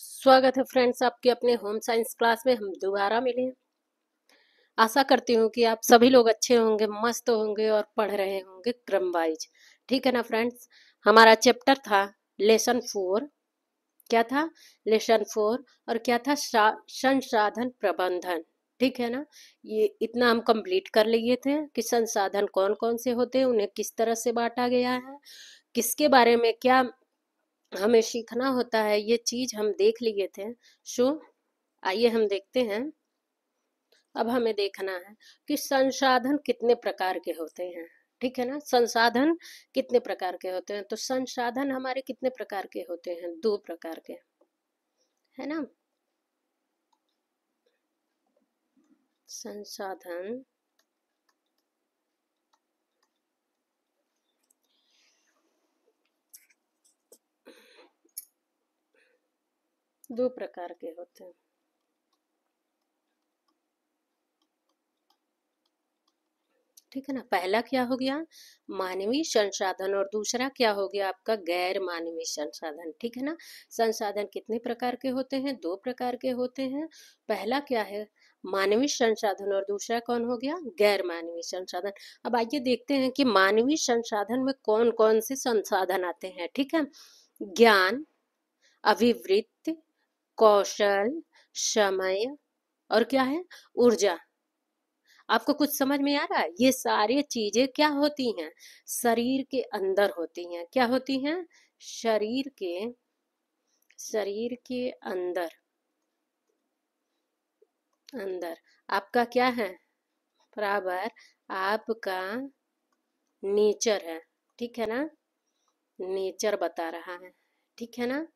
स्वागत है फ्रेंड्स आपके अपने होम साइंस क्लास में हम दोबारा मिले आशा करती हूँ कि आप सभी लोग अच्छे होंगे मस्त होंगे और पढ़ रहे होंगे क्रम वाइज ठीक है ना फ्रेंड्स हमारा चैप्टर था लेसन फोर क्या था लेसन फोर और क्या था संसाधन प्रबंधन ठीक है ना ये इतना हम कंप्लीट कर लिए थे कि संसाधन कौन कौन से होते हैं उन्हें किस तरह से बांटा गया है किसके बारे में क्या हमें सीखना होता है ये चीज हम देख लिए थे शो आइए हम देखते हैं अब हमें देखना है कि संसाधन कितने प्रकार के होते हैं ठीक है ना संसाधन कितने प्रकार के होते हैं तो संसाधन हमारे कितने प्रकार के होते हैं दो प्रकार के है ना संसाधन दो प्रकार के होते हैं ठीक है ना पहला क्या हो गया मानवीय संसाधन और दूसरा क्या हो गया आपका गैर मानवीय संसाधन ठीक है ना संसाधन कितने प्रकार के होते हैं दो प्रकार के होते हैं पहला क्या है मानवीय संसाधन और दूसरा कौन हो गया गैर मानवीय संसाधन अब आइए देखते हैं कि मानवीय संसाधन में कौन कौन से संसाधन आते हैं ठीक है ज्ञान अभिवृत्ति कौशल समय और क्या है ऊर्जा आपको कुछ समझ में आ रहा है ये सारी चीजें क्या होती हैं शरीर के अंदर होती हैं क्या होती हैं शरीर के शरीर के अंदर अंदर आपका क्या है बराबर आपका नेचर है ठीक है ना नेचर बता रहा है ठीक है ना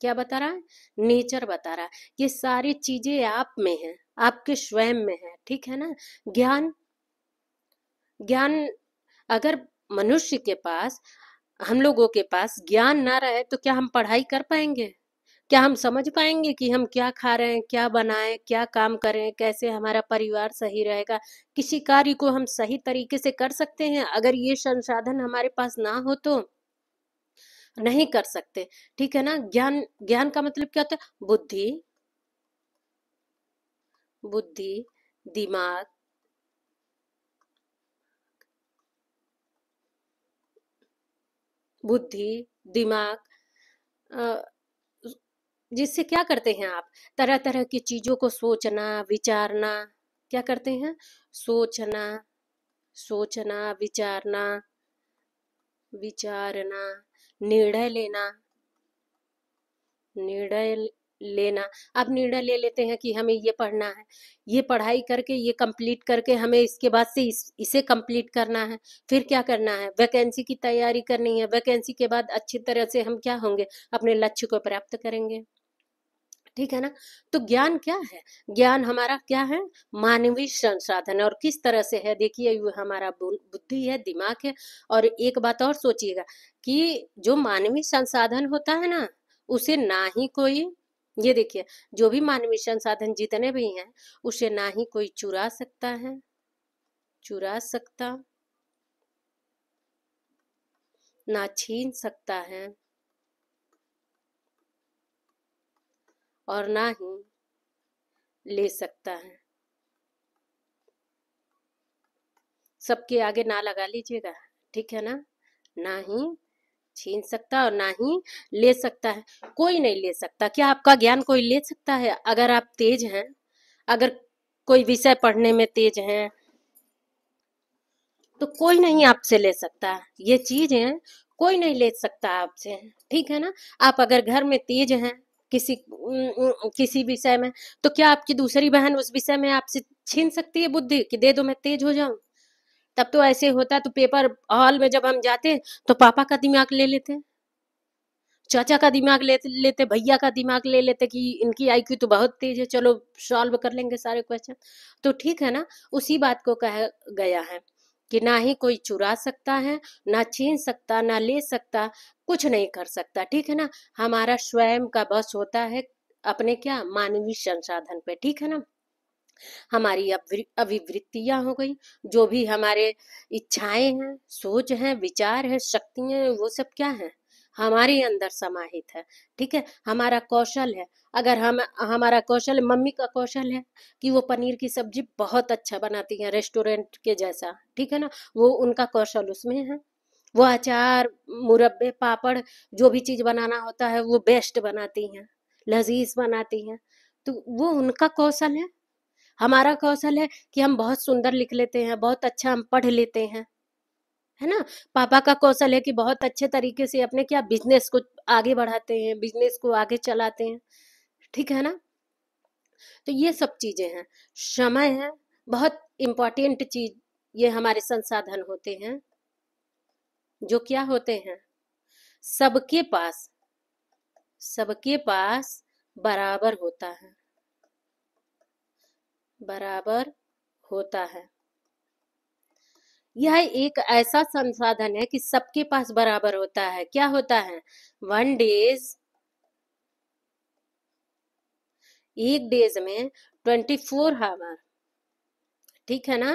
क्या बता रहा है नेचर बता रहा है ये सारी चीजें आप में है आपके स्वयं में है ठीक है ना ज्ञान ज्ञान अगर मनुष्य के पास हम लोगों के पास ज्ञान ना रहे तो क्या हम पढ़ाई कर पाएंगे क्या हम समझ पाएंगे कि हम क्या खा रहे हैं क्या बनाएं क्या काम करें कैसे हमारा परिवार सही रहेगा किसी कार्य को हम सही तरीके से कर सकते हैं अगर ये संसाधन हमारे पास ना हो तो नहीं कर सकते ठीक है ना ज्ञान ज्ञान का मतलब क्या होता है बुद्धि बुद्धि दिमाग बुद्धि दिमाग जिससे क्या करते हैं आप तरह तरह की चीजों को सोचना विचारना क्या करते हैं सोचना सोचना विचारना विचारना निर्णय लेना निर्णय लेना अब निर्णय ले लेते हैं कि हमें ये पढ़ना है ये पढ़ाई करके ये कंप्लीट करके हमें इसके बाद से इस, इसे कंप्लीट करना है फिर क्या करना है वैकेंसी की तैयारी करनी है वैकेंसी के बाद अच्छी तरह से हम क्या होंगे अपने लक्ष्य को प्राप्त करेंगे ठीक है ना तो ज्ञान क्या है ज्ञान हमारा क्या है मानवीय संसाधन और किस तरह से है देखिए हमारा बुद्धि है दिमाग है और एक बात और सोचिएगा कि जो मानवीय संसाधन होता है ना उसे ना ही कोई ये देखिए जो भी मानवीय संसाधन जितने भी हैं उसे ना ही कोई चुरा सकता है चुरा सकता ना छीन सकता है और ना ही ले सकता है सबके आगे ना लगा लीजिएगा ठीक है ना ना ही छीन सकता और ना ही ले सकता है कोई नहीं ले सकता क्या आपका ज्ञान कोई ले सकता है अगर आप तेज हैं अगर कोई विषय पढ़ने में तेज हैं तो कोई नहीं आपसे ले सकता ये चीज है कोई नहीं ले सकता आपसे ठीक है ना आप अगर घर में तेज हैं किसी किसी विषय में तो क्या आपकी दूसरी बहन उस विषय में आपसे छीन सकती है बुद्धि कि दे दो मैं तेज हो जाऊं तब तो ऐसे होता तो पेपर हॉल में जब हम जाते तो पापा का दिमाग ले लेते चाचा का दिमाग ले लेते भैया का दिमाग ले लेते कि इनकी आईक्यू तो बहुत तेज है चलो सॉल्व कर लेंगे सारे क्वेश्चन तो ठीक है ना उसी बात को कहा गया है कि ना ही कोई चुरा सकता है ना छीन सकता ना ले सकता कुछ नहीं कर सकता ठीक है ना हमारा स्वयं का बस होता है अपने क्या मानवीय संसाधन पे ठीक है ना हमारी अभिवृत्तियां हो गई जो भी हमारे इच्छाएं हैं सोच हैं विचार है शक्तियां वो सब क्या है हमारे अंदर समाहित है ठीक है हमारा कौशल है अगर हम हमारा कौशल मम्मी का कौशल है कि वो पनीर की सब्जी बहुत अच्छा बनाती है रेस्टोरेंट के जैसा ठीक है ना वो उनका कौशल उसमें है वो अचार मुरब्बे पापड़ जो भी चीज़ बनाना होता है वो बेस्ट बनाती हैं लजीज बनाती हैं तो वो उनका कौशल है हमारा कौशल है कि हम बहुत सुंदर लिख लेते हैं बहुत अच्छा हम पढ़ लेते हैं है ना पापा का कौशल है कि बहुत अच्छे तरीके से अपने क्या बिजनेस को आगे बढ़ाते हैं बिजनेस को आगे चलाते हैं ठीक है ना तो ये सब चीजें हैं समय है बहुत इम्पोर्टेंट चीज ये हमारे संसाधन होते हैं जो क्या होते हैं सबके पास सबके पास बराबर होता है बराबर होता है यह एक ऐसा संसाधन है कि सबके पास बराबर होता है क्या होता है वन डेज एक डेज में ट्वेंटी फोर हावर ठीक है ना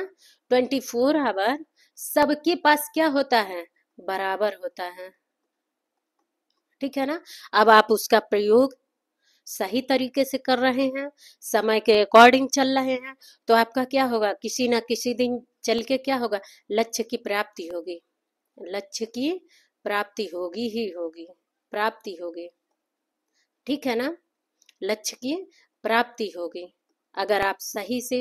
ट्वेंटी फोर हावर सबके पास क्या होता है बराबर होता है ठीक है ना अब आप उसका प्रयोग सही तरीके से कर रहे हैं समय के अकॉर्डिंग चल रहे हैं तो आपका क्या होगा किसी ना किसी दिन चल के क्या होगा लक्ष्य की प्राप्ति होगी लक्ष्य की प्राप्ति होगी ही होगी प्राप्ति होगी ठीक है ना लक्ष्य की प्राप्ति होगी अगर आप सही से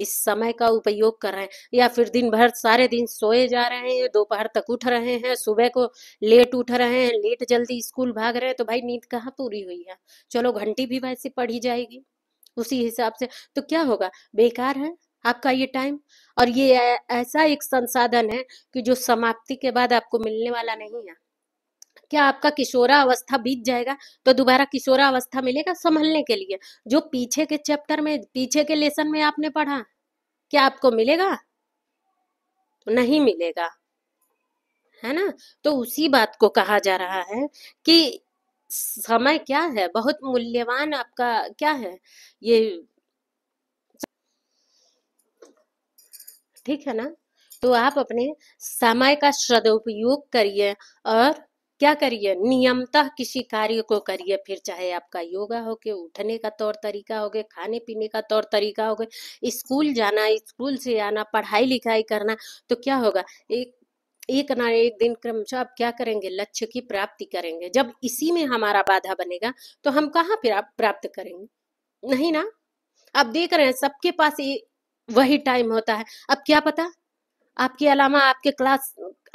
इस समय का उपयोग कर रहे हैं या फिर दिन भर सारे दिन सोए जा रहे हैं दोपहर तक उठ रहे हैं सुबह को लेट उठ रहे हैं लेट जल्दी स्कूल भाग रहे हैं तो भाई नींद कहाँ पूरी हुई है चलो घंटी भी वैसे पढ़ी जाएगी उसी हिसाब से तो क्या होगा बेकार है आपका ये टाइम और ये ऐसा एक संसाधन है कि जो समाप्ति के बाद आपको मिलने वाला नहीं है क्या आपका किशोरा अवस्था बीत जाएगा तो दोबारा किशोरा अवस्था मिलेगा संभलने के लिए जो पीछे के चैप्टर में पीछे के लेसन में आपने पढ़ा क्या आपको मिलेगा तो नहीं मिलेगा है ना तो उसी बात को कहा जा रहा है कि समय क्या है बहुत मूल्यवान आपका क्या है ये ठीक है ना तो आप अपने समय का सदुपयोग करिए और क्या करिए नियमतः किसी कार्य को करिए फिर चाहे आपका योगा हो गया उठने का तौर तरीका हो गया खाने पीने का तौर तरीका हो गया स्कूल जाना स्कूल से आना पढ़ाई लिखाई करना तो क्या होगा एक एक ना एक दिन क्रमश आप क्या करेंगे लक्ष्य की प्राप्ति करेंगे जब इसी में हमारा बाधा बनेगा तो हम कहाँ प्राप्त करेंगे नहीं ना आप देख रहे हैं सबके पास वही टाइम होता है अब क्या पता आपके अलावा आपके क्लास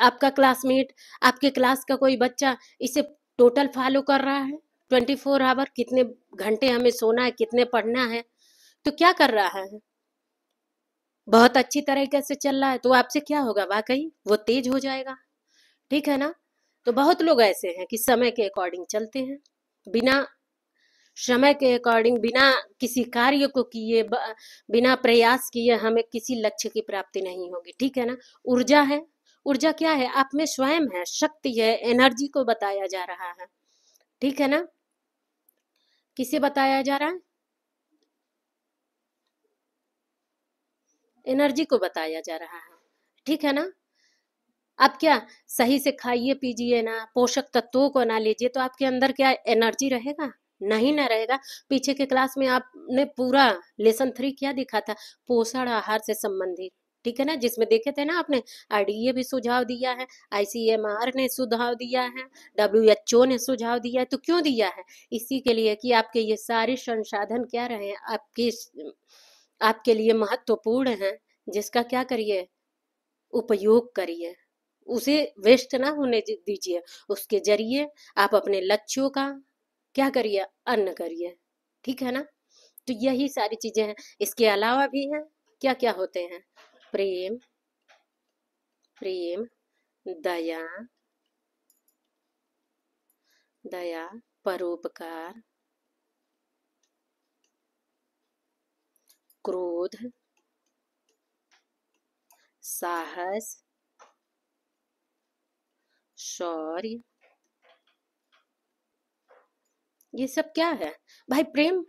आपका क्लासमेट आपके क्लास का कोई बच्चा इसे टोटल फॉलो कर रहा है ट्वेंटी फोर आवर कितने घंटे हमें सोना है कितने पढ़ना है तो क्या कर रहा है बहुत अच्छी तरीके से चल रहा है तो आपसे क्या होगा वाकई वो तेज हो जाएगा ठीक है ना तो बहुत लोग ऐसे हैं कि समय के अकॉर्डिंग चलते हैं बिना समय के अकॉर्डिंग बिना किसी कार्य को किए बिना प्रयास किए हमें किसी लक्ष्य की प्राप्ति नहीं होगी ठीक है ना ऊर्जा है ऊर्जा क्या है आप में स्वयं है शक्ति है एनर्जी को बताया जा रहा है ठीक है ना किसे बताया जा रहा है एनर्जी को बताया जा रहा है ठीक है ना आप क्या सही से खाइए पीजिए ना पोषक तत्वों को ना लीजिए तो आपके अंदर क्या एनर्जी रहेगा नहीं ना रहेगा पीछे के क्लास में आपने पूरा लेसन थ्री क्या दिखा था पोषण आहार से संबंधित ठीक है ना जिसमें देखे थे ना आपने आरडीए भी सुझाव दिया है आईसीएमआर ने सुझाव दिया है डब्ल्यू एच ओ ने सुझाव दिया है तो क्यों दिया है इसी के लिए कि आपके ये सारे संसाधन क्या रहे हैं आपके आपके लिए महत्वपूर्ण है जिसका क्या करिए उपयोग करिए उसे वेस्ट ना होने दीजिए उसके जरिए आप अपने लक्ष्यों का क्या करिए अन्न करिए ठीक है ना तो यही सारी चीजें हैं इसके अलावा भी हैं क्या क्या होते हैं प्रेम प्रेम दया दया परोपकार क्रोध साहस शौर्य ये सब क्या है भाई प्रेम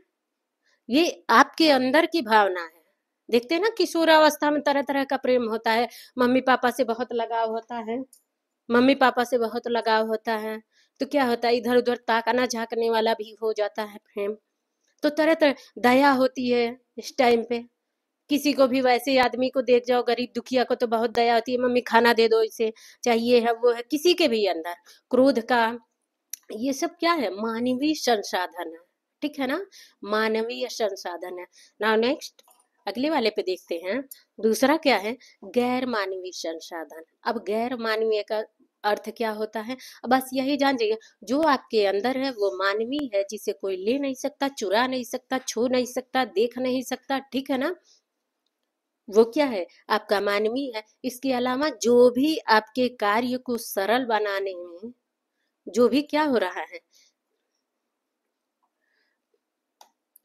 ये आपके हाँ। अंदर की भावना है देखते हैं ना किशोरावस्था में तरह तरह का प्रेम होता है मम्मी पापा से बहुत लगाव होता है मम्मी पापा से बहुत लगाव होता है तो क्या होता है इधर उधर ताकना झाकने वाला भी हो जाता है प्रेम तो तरह तरह दया होती है इस टाइम पे किसी को भी वैसे आदमी को देख जाओ गरीब दुखिया को तो बहुत दया होती है मम्मी खाना दे दो इसे चाहिए है वो है किसी के भी अंदर क्रोध का ये सब क्या है मानवीय संसाधन है ठीक है ना मानवीय संसाधन है नाउ नेक्स्ट अगले वाले पे देखते हैं दूसरा क्या है गैर मानवीय संसाधन अब गैर मानवीय का अर्थ क्या होता है बस यही जान जाइए जो आपके अंदर है वो मानवीय है जिसे कोई ले नहीं सकता चुरा नहीं सकता छू नहीं सकता देख नहीं सकता ठीक है ना वो क्या है आपका मानवीय है इसके अलावा जो भी आपके कार्य को सरल बनाने में जो भी क्या हो रहा है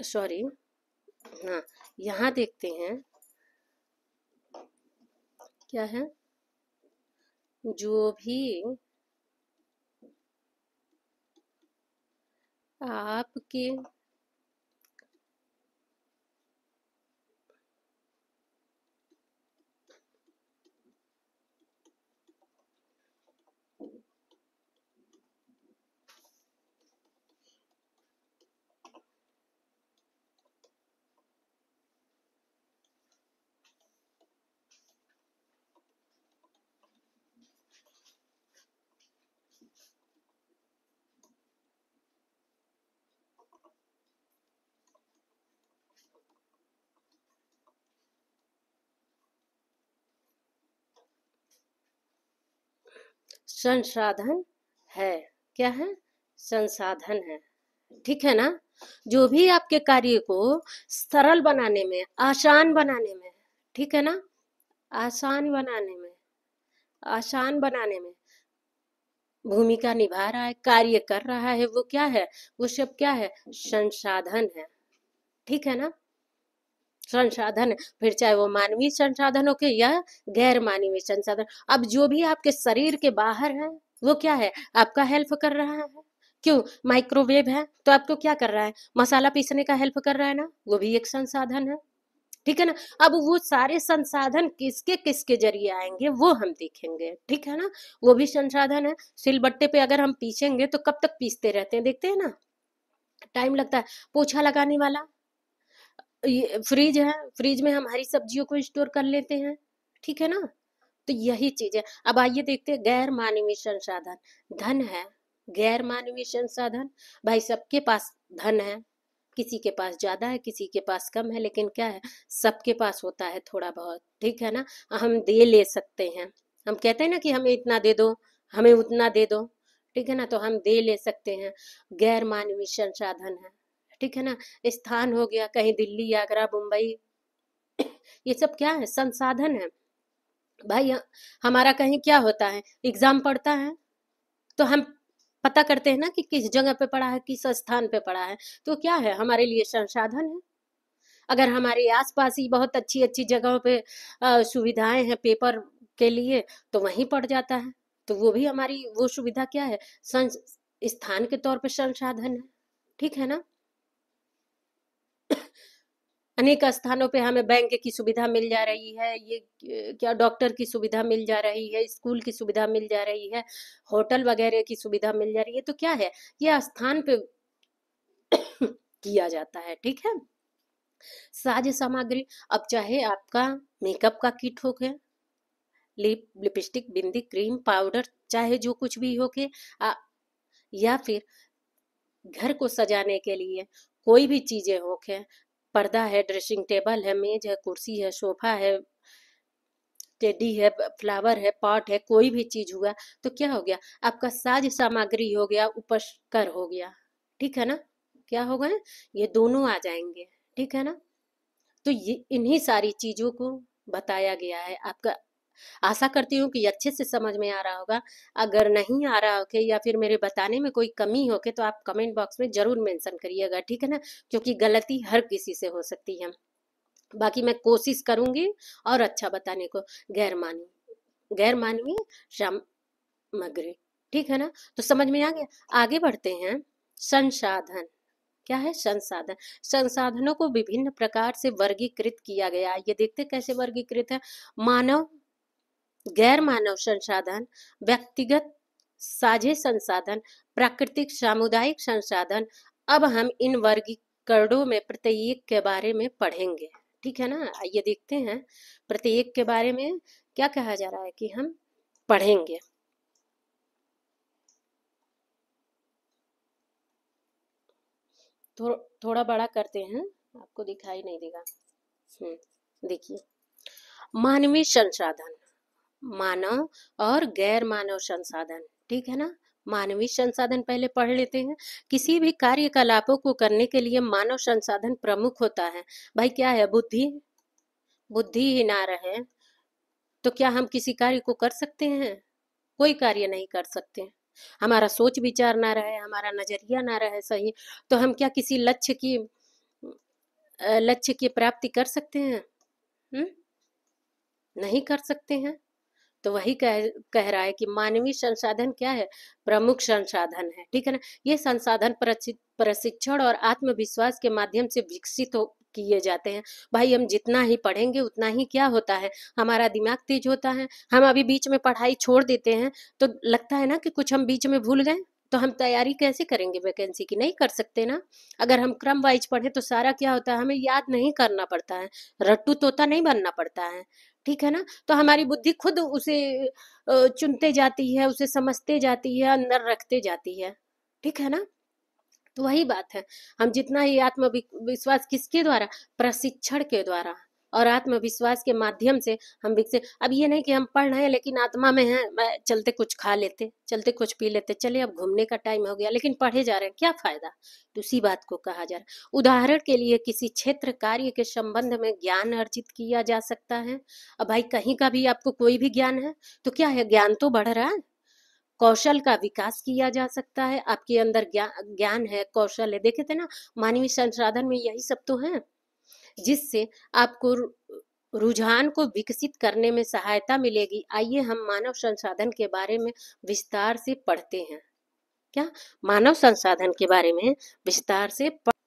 सॉरी हाँ यहाँ देखते हैं क्या है जो भी आपके संसाधन है क्या है संसाधन है ठीक है ना जो भी आपके कार्य को सरल बनाने में आसान बनाने में ठीक है ना आसान बनाने में आसान बनाने में भूमिका निभा रहा है कार्य कर रहा है वो क्या है वो सब क्या है संसाधन है ठीक है ना संसाधन फिर चाहे वो मानवीय संसाधन हो के या गैर मानवीय संसाधन अब जो भी आपके शरीर के बाहर है वो क्या है आपका हेल्प कर रहा है क्यों माइक्रोवेव है तो आपको क्या कर रहा है मसाला पीसने का हेल्प कर रहा है ना वो भी एक संसाधन है ठीक है ना अब वो सारे संसाधन किसके किसके जरिए आएंगे वो हम देखेंगे ठीक है ना वो भी संसाधन है सिलबट्टे पे अगर हम पीछेंगे तो कब तक पीसते रहते हैं देखते हैं ना टाइम लगता है पोछा लगाने वाला ये फ्रिज है फ्रिज में हम हरी सब्जियों को स्टोर कर लेते हैं ठीक है ना तो यही चीज है अब आइए देखते हैं गैर मानवीय संसाधन धन है गैर मानवीय संसाधन भाई सबके पास धन है किसी के पास ज्यादा है किसी के पास कम है लेकिन क्या है सबके पास होता है थोड़ा बहुत ठीक है ना हम दे ले सकते हैं हम कहते हैं ना कि हमें इतना दे दो हमें उतना दे दो ठीक है ना तो हम दे ले सकते हैं गैर मानवीय संसाधन है ठीक है ना स्थान हो गया कहीं दिल्ली आगरा मुंबई ये सब क्या है संसाधन है भाई हमारा कहीं क्या होता है एग्जाम पढ़ता है तो हम पता करते हैं ना कि किस जगह पे पड़ा है किस स्थान पे पड़ा है तो क्या है हमारे लिए संसाधन है अगर हमारे आसपास ही बहुत अच्छी अच्छी जगहों पे सुविधाएं हैं पेपर के लिए तो वहीं पड़ जाता है तो वो भी हमारी वो सुविधा क्या है स्थान के तौर पर संसाधन है ठीक है ना अनेक स्थानों पे हमें बैंक की सुविधा मिल जा रही है ये क्या डॉक्टर की सुविधा मिल जा रही है स्कूल की सुविधा मिल जा रही है होटल वगैरह की सुविधा मिल जा रही है तो क्या है ये स्थान पे किया जाता है ठीक है साज सामग्री अब चाहे आपका मेकअप का किट हो गया लिप लिपस्टिक बिंदी क्रीम पाउडर चाहे जो कुछ भी हो के आ, या फिर घर को सजाने के लिए कोई भी चीजें हो के पर्दा है ड्रेसिंग टेबल है मेज है कुर्सी है सोफा है टेडी है फ्लावर है पॉट है कोई भी चीज हुआ तो क्या हो गया आपका साज सामग्री हो गया उपस्कर हो गया ठीक है ना क्या हो गए ये दोनों आ जाएंगे ठीक है ना तो ये इन्हीं सारी चीजों को बताया गया है आपका आशा करती हूँ कि अच्छे से समझ में आ रहा होगा अगर नहीं आ रहा होके या फिर मेरे बताने में कोई कमी होके तो आप कमेंट बॉक्स में ज़रूर मेंशन करिएगा ठीक है ना क्योंकि गलती हर किसी से हो सकती है बाकी मैं कोशिश करूंगी और अच्छा बताने को गैर मानवी गैर मानवी सामग्री ठीक है ना तो समझ में आ गया आगे बढ़ते हैं संसाधन क्या है संसाधन संसाधनों को विभिन्न प्रकार से वर्गीकृत किया गया ये देखते कैसे वर्गीकृत है मानव गैर मानव संसाधन व्यक्तिगत साझे संसाधन प्राकृतिक सामुदायिक संसाधन अब हम इन वर्गीकरणों में प्रत्येक के बारे में पढ़ेंगे ठीक है ना आइए देखते हैं प्रत्येक के बारे में क्या कहा जा रहा है कि हम पढ़ेंगे थो, थोड़ा बड़ा करते हैं आपको दिखाई नहीं देगा हम्म देखिए मानवीय संसाधन मानव और गैर मानव संसाधन ठीक है ना मानवीय संसाधन पहले पढ़ लेते हैं किसी भी कार्यकलापों को करने के लिए मानव संसाधन प्रमुख होता है भाई क्या है बुद्धि बुद्धि ही ना रहे तो क्या हम किसी कार्य को कर सकते हैं कोई कार्य नहीं कर सकते हमारा सोच विचार ना रहे हमारा नजरिया ना रहे सही तो हम क्या किसी लक्ष्य की लक्ष्य की प्राप्ति कर सकते हैं हुँ? नहीं कर सकते हैं तो वही कह कह रहा है कि मानवीय संसाधन क्या है प्रमुख संसाधन है ठीक है ना ये संसाधन प्रशिक्षण और आत्मविश्वास के माध्यम से विकसित हो किए जाते हैं भाई हम जितना ही पढ़ेंगे उतना ही क्या होता है हमारा दिमाग तेज होता है हम अभी बीच में पढ़ाई छोड़ देते हैं तो लगता है ना कि कुछ हम बीच में भूल गए तो हम तैयारी कैसे करेंगे वैकेंसी की नहीं कर सकते ना अगर हम क्रम वाइज पढ़े तो सारा क्या होता है हमें याद नहीं करना पड़ता है रट्टू तोता नहीं बनना पड़ता है ठीक है ना तो हमारी बुद्धि खुद उसे चुनते जाती है उसे समझते जाती है अंदर रखते जाती है ठीक है ना तो वही बात है हम जितना ही आत्मविश्वास किसके द्वारा प्रशिक्षण के द्वारा और आत्मविश्वास के माध्यम से हम विकसित अब ये नहीं कि हम पढ़ रहे हैं लेकिन आत्मा में है मैं चलते कुछ खा लेते चलते कुछ पी लेते चले अब घूमने का टाइम हो गया लेकिन पढ़े जा रहे हैं क्या फायदा तो उसी बात को कहा जा रहा है उदाहरण के लिए किसी क्षेत्र कार्य के संबंध में ज्ञान अर्जित किया जा सकता है अब भाई कहीं का भी आपको कोई भी ज्ञान है तो क्या है ज्ञान तो बढ़ रहा है कौशल का विकास किया जा सकता है आपके अंदर ज्ञान है कौशल है देखे थे ना मानवीय संसाधन में यही सब तो है जिससे आपको रुझान को विकसित करने में सहायता मिलेगी आइए हम मानव संसाधन के बारे में विस्तार से पढ़ते हैं क्या मानव संसाधन के बारे में विस्तार से पढ़...